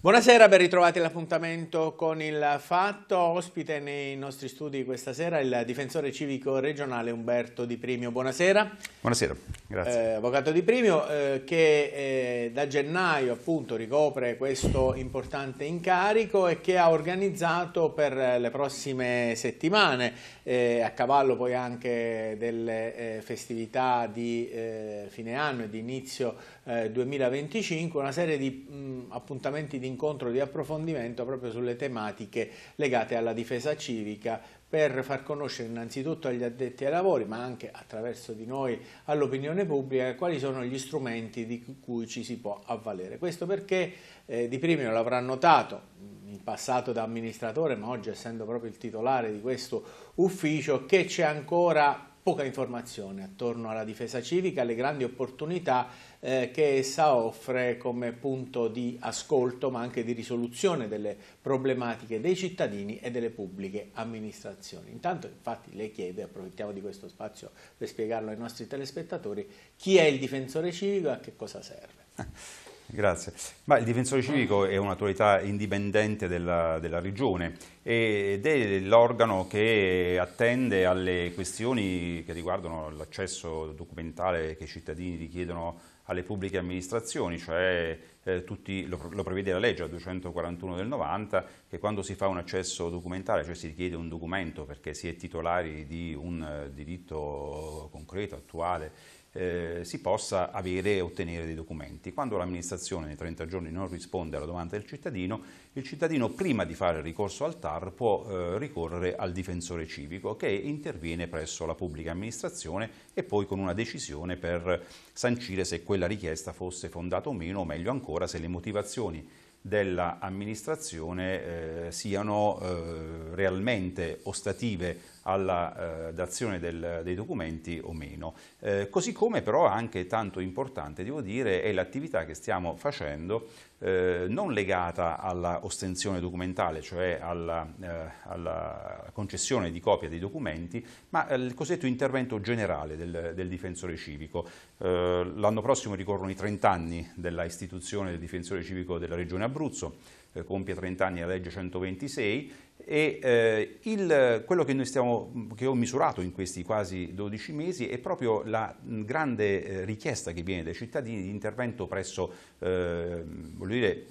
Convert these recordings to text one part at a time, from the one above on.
Buonasera, ben ritrovati all'appuntamento con il Fatto. Ospite nei nostri studi questa sera il difensore civico regionale Umberto Di Primio. Buonasera. Buonasera, grazie. Eh, avvocato Di Primio eh, che eh, da gennaio appunto ricopre questo importante incarico e che ha organizzato per le prossime settimane, eh, a cavallo poi anche delle eh, festività di eh, fine anno e di inizio 2025, una serie di mh, appuntamenti di incontro di approfondimento proprio sulle tematiche legate alla difesa civica per far conoscere innanzitutto agli addetti ai lavori ma anche attraverso di noi all'opinione pubblica quali sono gli strumenti di cui ci si può avvalere. Questo perché eh, di primio l'avrà notato mm, in passato da amministratore ma oggi essendo proprio il titolare di questo ufficio che c'è ancora poca informazione attorno alla difesa civica, alle grandi opportunità eh, che essa offre come punto di ascolto ma anche di risoluzione delle problematiche dei cittadini e delle pubbliche amministrazioni. Intanto infatti lei chiede, approfittiamo di questo spazio per spiegarlo ai nostri telespettatori, chi è il difensore civico e a che cosa serve. Grazie. Ma il difensore civico è un'autorità indipendente della, della, regione ed è l'organo che attende alle questioni che riguardano l'accesso documentale che i cittadini richiedono alle pubbliche amministrazioni, cioè eh, tutti, lo, lo, prevede la legge 241 del 90, che quando si fa un accesso documentale, cioè si richiede un documento perché si è titolari di un eh, diritto concreto, attuale, eh, si possa avere e ottenere dei documenti. Quando l'amministrazione nei 30 giorni non risponde alla domanda del cittadino, il cittadino prima di fare ricorso al TAR può eh, ricorrere al difensore civico che interviene presso la pubblica amministrazione e poi con una decisione per sancire se quella richiesta fosse fondata o meno o meglio ancora se le motivazioni dell'amministrazione eh, siano eh, realmente ostative alla eh, dazione del, dei documenti o meno. Eh, così come però anche tanto importante, devo dire, è l'attività che stiamo facendo eh, non legata all'ostensione documentale, cioè alla, eh, alla, concessione di copia dei documenti, ma al eh, cosiddetto intervento generale del, del difensore civico. Eh, l'anno prossimo ricorrono i 30 anni della istituzione del difensore civico della Regione Abruzzo, eh, compie 30 anni la legge 126 e eh, il, quello che, stiamo, che, ho misurato in questi quasi 12 mesi è proprio la mm, grande eh, richiesta che viene dai cittadini di intervento presso, eh, voglio dire,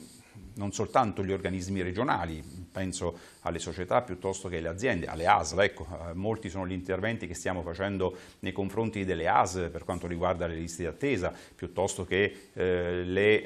non soltanto gli organismi regionali, penso alle società piuttosto che alle aziende, alle ASL, ecco, eh, molti sono gli interventi che stiamo facendo nei confronti delle ASL per quanto riguarda le liste d'attesa, piuttosto che eh, le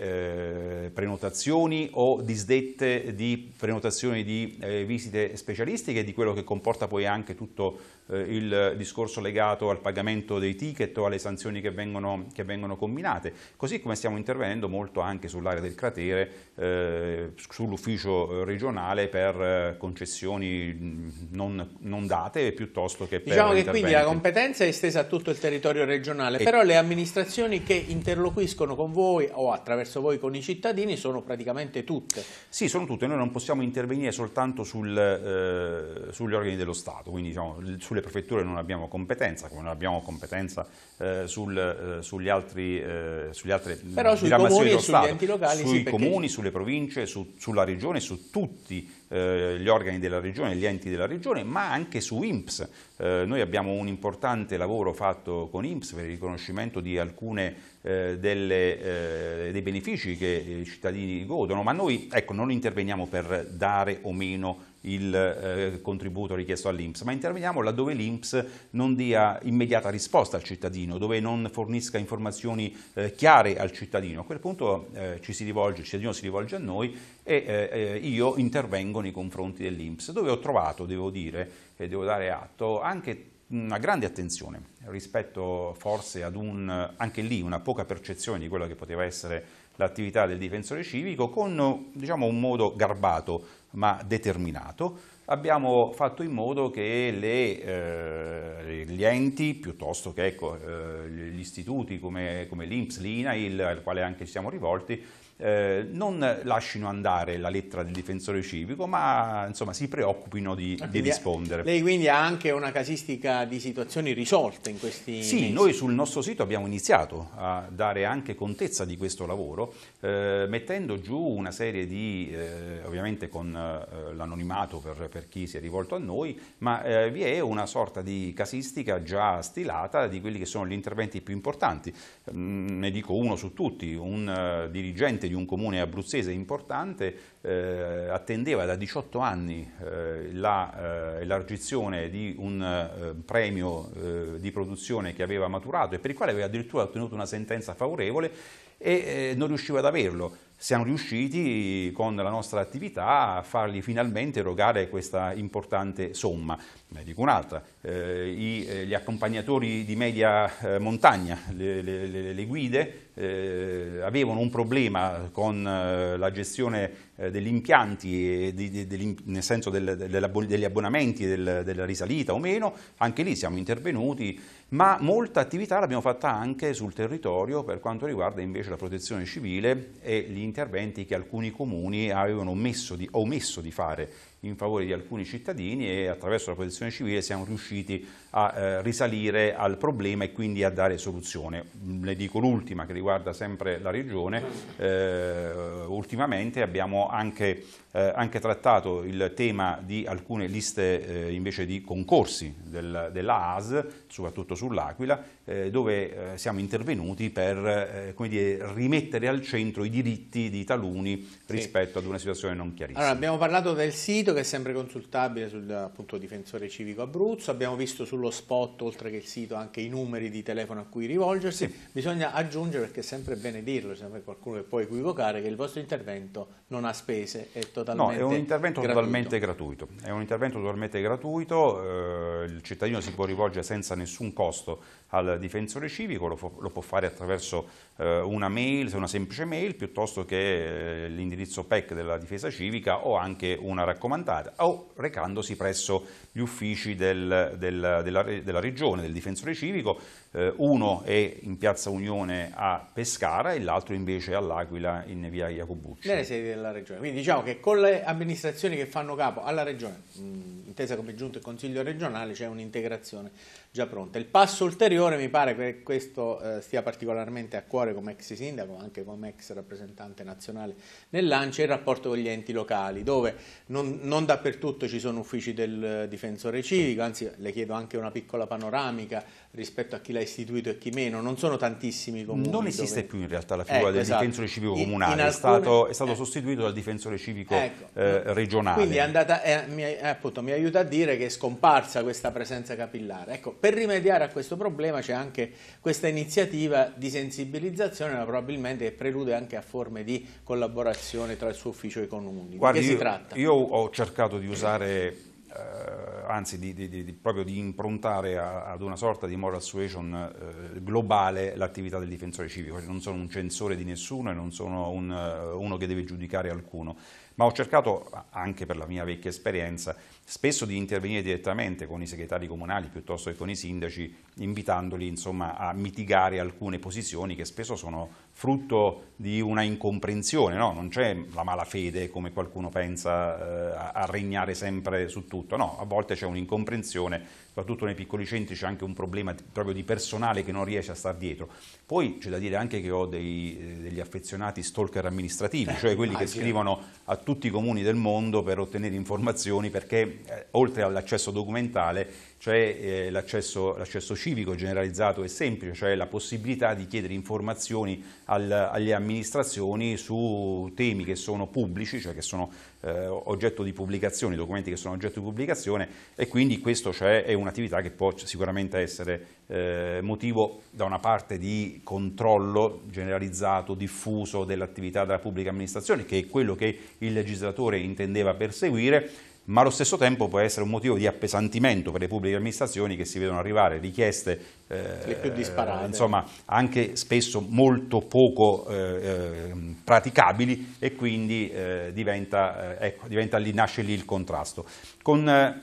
eh, prenotazioni o disdette di prenotazioni di eh, visite specialistiche, e di quello che comporta poi anche tutto eh, il discorso legato al pagamento dei ticket o alle sanzioni che vengono, che vengono combinate, così come stiamo intervenendo molto anche sull'area del cratere eh, eh, sull'ufficio regionale per eh, concessioni mm, non, non, date piuttosto che per Diciamo che quindi la competenza è estesa a tutto il territorio regionale, e... però le amministrazioni che interloquiscono con voi o attraverso voi con i cittadini sono praticamente tutte. Sì, sono tutte, noi non possiamo intervenire soltanto sul, eh, sugli organi dello Stato, quindi diciamo, sulle prefetture non abbiamo competenza, come non abbiamo competenza eh, sul, eh, sugli altri, eh, sugli altri Però sui comuni e sugli Stato, enti locali sui sì, comuni, sulle province cornice su, sulla regione, su tutti eh, gli organi della regione, gli enti della regione, ma anche su IMPS. Eh, noi abbiamo un importante lavoro fatto con IMPS per il riconoscimento di alcune eh, delle, eh, dei benefici che i cittadini godono, ma noi ecco, non interveniamo per dare o meno il eh, contributo richiesto all'Inps, ma interveniamo laddove l'Inps non dia immediata risposta al cittadino, dove non fornisca informazioni eh, chiare al cittadino. A quel punto eh, ci si rivolge, il cittadino si rivolge a noi e eh, eh, io intervengo nei confronti dell'Inps, dove ho trovato, devo dire, e devo dare atto, anche una grande attenzione rispetto forse ad un, anche lì, una poca percezione di quella che poteva essere l'attività del difensore civico, con diciamo, un modo garbato ma determinato, abbiamo fatto in modo che le, eh, gli enti, piuttosto che ecco, eh, gli istituti come, come l'INPS, l'INAIL, al quale anche ci siamo rivolti, eh, non lasciano andare la lettera del difensore civico, ma insomma, si preoccupino di, ah, di rispondere. Lei quindi ha anche una casistica di situazioni risolte in questi Sì, mesi. noi sul nostro sito abbiamo iniziato a dare anche contezza di questo lavoro, eh, mettendo giù una serie di, eh, ovviamente con eh, l'anonimato per, per, chi si è rivolto a noi, ma eh, vi è una sorta di casistica già stilata di quelli che sono gli interventi più importanti. Mm, ne dico uno su tutti, un eh, dirigente di un comune abruzzese importante eh, attendeva da 18 anni eh, l'argizione la, eh, di un eh, premio eh, di produzione che aveva maturato e per il quale aveva addirittura ottenuto una sentenza favorevole e non riusciva ad averlo siamo riusciti con la nostra attività a fargli finalmente erogare questa importante somma. Ne dico un'altra, eh, eh gli accompagnatori di media eh, montagna, le, le, le guide, eh, avevano un problema con eh, la gestione eh, degli impianti, eh, di, di, di, nel senso del, del, degli abbonamenti, del, della risalita o meno, anche lì siamo intervenuti, ma molta attività l'abbiamo fatta anche sul territorio per quanto riguarda invece la protezione civile e gli interventi che alcuni comuni avevano di, omesso di fare in favore di alcuni cittadini e attraverso la protezione civile siamo riusciti a eh, risalire al problema e quindi a dare soluzione. Le dico l'ultima che riguarda sempre la regione, eh, ultimamente abbiamo anche eh, anche trattato il tema di alcune liste eh, invece di concorsi del, della AS, soprattutto sull'Aquila, eh, dove eh, siamo intervenuti per eh, dire, rimettere al centro i diritti di taluni rispetto sì. ad una situazione non chiarissima. Allora, abbiamo parlato del sito che è sempre consultabile sul appunto, difensore civico Abruzzo, abbiamo visto sullo spot, oltre che il sito, anche i numeri di telefono a cui rivolgersi. Sì. Bisogna aggiungere, perché è sempre bene dirlo, c'è sempre qualcuno che può equivocare, che il vostro intervento non ha spese, è totalmente totalmente No, è un intervento gratuito. totalmente gratuito. È un intervento totalmente gratuito, eh, il cittadino si può rivolgere senza nessun costo al difensore civico, lo, lo può fare attraverso eh, una mail, una semplice mail, piuttosto che eh, l'indirizzo PEC della difesa civica o anche una raccomandata, o recandosi presso gli uffici del, del, della, della, regione, del difensore civico, eh, uno è in piazza Unione a Pescara e l'altro invece all'Aquila in via Iacobucci. Nelle sedi della regione, quindi diciamo che con con le amministrazioni che fanno capo alla regione, intesa come giunto il consiglio regionale, c'è un'integrazione già pronta. Il passo ulteriore mi pare che questo eh, stia particolarmente a cuore come ex sindaco, anche come ex rappresentante nazionale nel nell'ANCI, è il rapporto con gli enti locali, dove non, non dappertutto ci sono uffici del eh, difensore civico, anzi le chiedo anche una piccola panoramica rispetto a chi l'ha istituito e chi meno, non sono tantissimi comuni. Non esiste dove... più in realtà la eh, figura ecco, del esatto. difensore civico comunale, alcune... è stato, è stato eh. sostituito dal difensore civico ecco. eh, regionale. Quindi andata, eh, mi, eh, appunto, mi, aiuta a dire che è scomparsa questa presenza capillare. Ecco, per rimediare a questo problema c'è anche questa iniziativa di sensibilizzazione, ma probabilmente prelude anche a forme di collaborazione tra il suo ufficio e i comuni. Guardi, di che si tratta? Io ho cercato di usare eh, anzi di, di, di, proprio di improntare a, ad una sorta di moral suasion eh, globale l'attività del difensore civico, cioè, non sono un censore di nessuno e non sono un, eh, uno che deve giudicare alcuno, ma ho cercato, anche per la mia vecchia esperienza, spesso di intervenire direttamente con i segretari comunali piuttosto che con i sindaci, invitandoli insomma, a mitigare alcune posizioni che spesso sono frutto di una incomprensione, no? non c'è la malafede come qualcuno pensa eh, a regnare sempre su tutto, no, a volte c'è un'incomprensione, soprattutto nei piccoli centri c'è anche un problema proprio di personale che non riesce a star dietro. Poi c'è da dire anche che ho dei, eh, degli affezionati stalker amministrativi, cioè quelli che scrivono a tutti i comuni del mondo per ottenere informazioni perché eh, oltre all'accesso documentale, c'è cioè, eh, l'accesso, civico generalizzato e semplice, cioè la possibilità di chiedere informazioni al, alle amministrazioni su temi che sono pubblici, cioè che sono eh, oggetto di pubblicazione, documenti che sono oggetto di pubblicazione e quindi questo cioè, è un'attività che può sicuramente essere eh, motivo da una parte di controllo generalizzato, diffuso dell'attività della pubblica amministrazione, che è quello che il legislatore intendeva perseguire, ma allo stesso tempo può essere un motivo di appesantimento per le pubbliche amministrazioni che si vedono arrivare richieste eh, più disparate. insomma anche spesso molto poco eh, ehm, praticabili e quindi eh, diventa, eh, ecco, diventa lì, nasce lì il contrasto. Con, eh,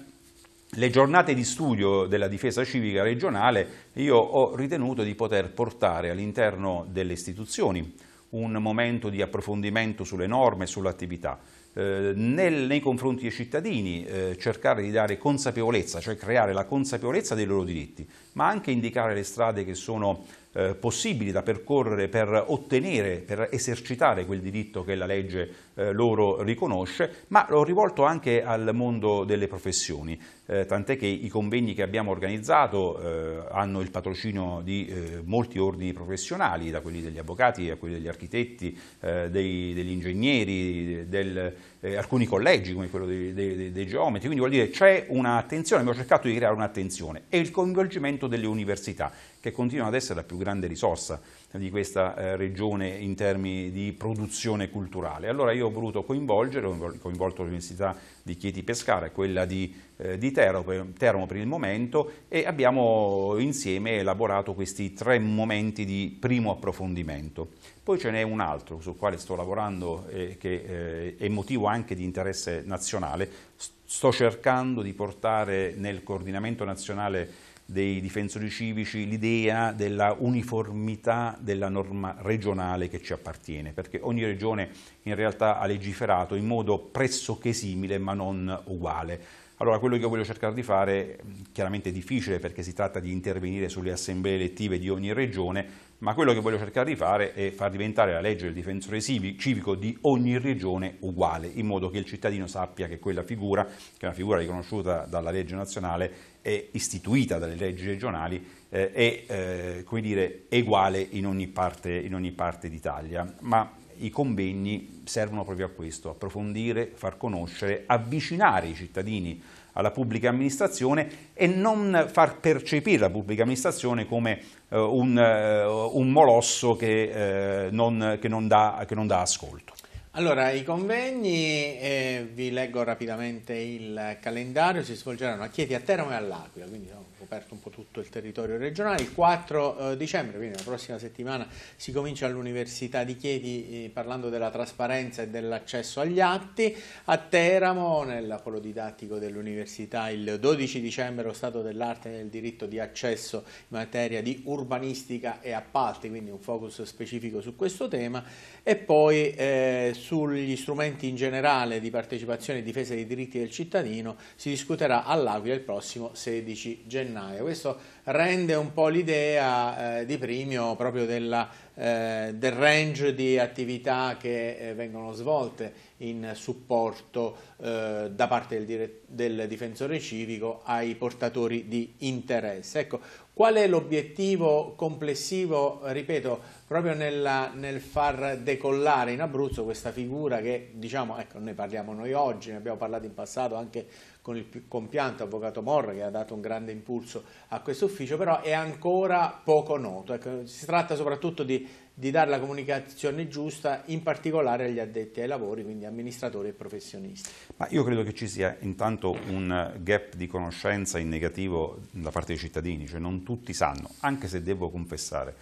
le giornate di studio della difesa civica regionale io ho ritenuto di poter portare all'interno delle istituzioni un momento di approfondimento sulle norme e sull'attività. Eh, nel, nei confronti dei cittadini eh, cercare di dare consapevolezza, cioè creare la consapevolezza dei loro diritti, ma anche indicare le strade che sono eh, possibili da percorrere per ottenere, per esercitare quel diritto che la legge eh, loro riconosce, ma l'ho rivolto anche al mondo delle professioni, eh, tant'è che i convegni che abbiamo organizzato eh, hanno il patrocinio di eh, molti ordini professionali, da quelli degli avvocati a quelli degli architetti, eh, dei, degli ingegneri, del eh, alcuni collegi come quello dei, dei, dei, geometri, quindi vuol dire c'è un'attenzione, abbiamo cercato di creare un'attenzione e il coinvolgimento delle università che continuano ad essere la più grande risorsa di questa eh, regione in termini di produzione culturale. Allora io ho voluto coinvolgere, ho coinvolto l'Università di Chieti Pescara e quella di, eh, di Teramo, Teramo per il momento e abbiamo insieme elaborato questi tre momenti di primo approfondimento. Poi ce n'è un altro sul quale sto lavorando e eh, che è motivo anche di interesse nazionale. Sto cercando di portare nel coordinamento nazionale dei difensori civici l'idea della uniformità della norma regionale che ci appartiene, perché ogni regione in realtà ha legiferato in modo pressoché simile ma non uguale. Allora quello che io voglio cercare di fare, chiaramente è difficile perché si tratta di intervenire sulle assemblee elettive di ogni regione, ma quello che voglio cercare di fare è far diventare la legge del difensore civico di ogni regione uguale, in modo che il cittadino sappia che quella figura, che è una figura riconosciuta dalla legge nazionale, è istituita dalle leggi regionali, eh, è, eh, come dire, uguale in ogni parte, parte d'Italia. Ma i convegni servono proprio a questo, approfondire, far conoscere, avvicinare i cittadini alla pubblica amministrazione e non far percepire la pubblica amministrazione come eh, un, eh, un, molosso che, eh, non, che, non dà, che non dà ascolto. Allora, i convegni, eh, vi leggo rapidamente il calendario, si svolgeranno a Chieti, a Teramo e all'Aquila, quindi no, coperto un po' tutto il territorio regionale. Il 4 eh, dicembre, quindi la prossima settimana, si comincia all'Università di Chieti eh, parlando della trasparenza e dell'accesso agli atti. A Teramo, nel polo didattico dell'Università, il 12 dicembre lo Stato dell'arte nel diritto di accesso in materia di urbanistica e appalti, quindi un focus specifico su questo tema. E poi eh, sugli strumenti in generale di partecipazione e difesa dei diritti del cittadino si discuterà all'Aquila il prossimo 16 gennaio gennaio. Questo rende un po' l'idea eh, di primio proprio della, eh, del range di attività che eh, vengono svolte in supporto eh, da parte del, del, difensore civico ai portatori di interesse. Ecco, qual è l'obiettivo complessivo, ripeto, proprio nella, nel far decollare in Abruzzo questa figura che diciamo, ecco, noi parliamo noi oggi, ne abbiamo parlato in passato anche con il più compianto avvocato Morra che ha dato un grande impulso a questo ufficio, però è ancora poco noto, ecco, si tratta soprattutto di, di dare la comunicazione giusta in particolare agli addetti ai lavori, quindi amministratori e professionisti. Ma io credo che ci sia intanto un gap di conoscenza in negativo da parte dei cittadini, cioè non tutti sanno, anche se devo confessare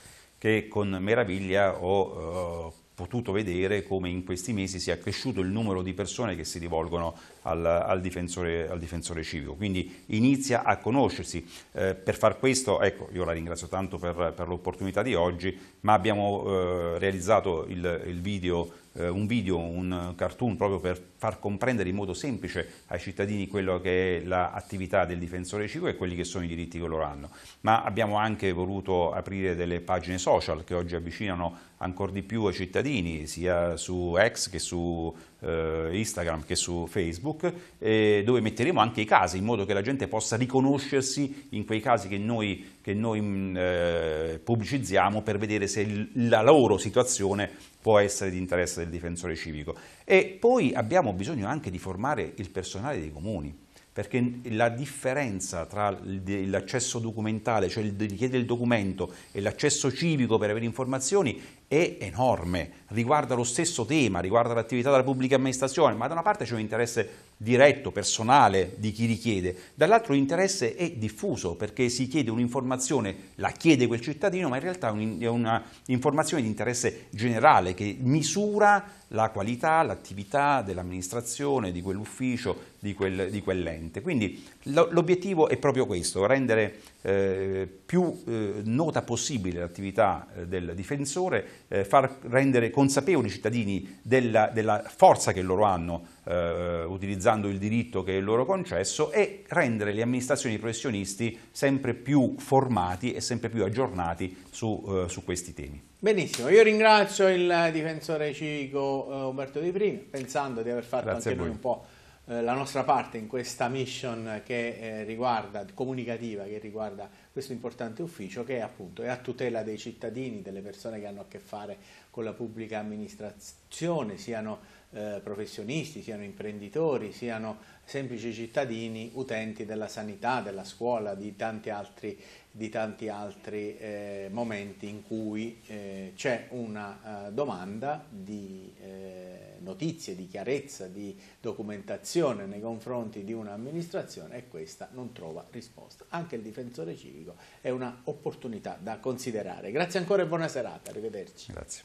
che con meraviglia ho eh, potuto vedere come in questi mesi sia cresciuto il numero di persone che si rivolgono al, al, difensore, al difensore, civico, quindi inizia a conoscersi. Eh, per far questo, ecco, io la ringrazio tanto per, per l'opportunità di oggi, ma abbiamo eh, realizzato il, il video eh, un video, un cartoon proprio per far comprendere in modo semplice ai cittadini quello che è l'attività del difensore civico e quelli che sono i diritti che loro hanno. Ma abbiamo anche voluto aprire delle pagine social che oggi avvicinano ancora di più ai cittadini, sia su X che su eh, Instagram che su Facebook, eh, dove metteremo anche i casi in modo che la gente possa riconoscersi in quei casi che noi che noi mm, eh, pubblicizziamo per vedere se la loro situazione può essere di interesse del difensore civico. E poi abbiamo bisogno anche di formare il personale dei comuni perché la differenza tra l'accesso documentale, cioè il richiedere il documento, e l'accesso civico per avere informazioni è enorme, riguarda lo stesso tema, riguarda l'attività della pubblica amministrazione, ma da una parte c'è un interesse diretto, personale di chi richiede, dall'altro l'interesse è diffuso perché si chiede un'informazione, la chiede quel cittadino, ma in realtà è un'informazione di interesse generale che misura la qualità, l'attività dell'amministrazione, di quell'ufficio, di, quel, di quell'ente. Quindi L'obiettivo è proprio questo, rendere eh, più eh, nota possibile l'attività eh, del difensore, eh, far rendere consapevoli i cittadini della, della forza che loro hanno eh, utilizzando il diritto che è loro concesso e rendere le amministrazioni e i professionisti sempre più formati e sempre più aggiornati su, eh, su questi temi. Benissimo, io ringrazio il difensore civico Umberto Di Prima, pensando di aver fatto Grazie anche lui un po' Eh, la nostra parte in questa mission che, eh, riguarda, comunicativa che riguarda questo importante ufficio che è appunto è a tutela dei cittadini, delle persone che hanno a che fare con la pubblica amministrazione, siano eh, professionisti, siano imprenditori, siano semplici cittadini, utenti della sanità, della scuola, di tanti altri di tanti altri eh, momenti in cui eh, c'è una uh, domanda di eh, notizie, di chiarezza, di documentazione nei confronti di un'amministrazione e questa non trova risposta. Anche il difensore civico è un'opportunità da considerare. Grazie ancora e buona serata, arrivederci. Grazie.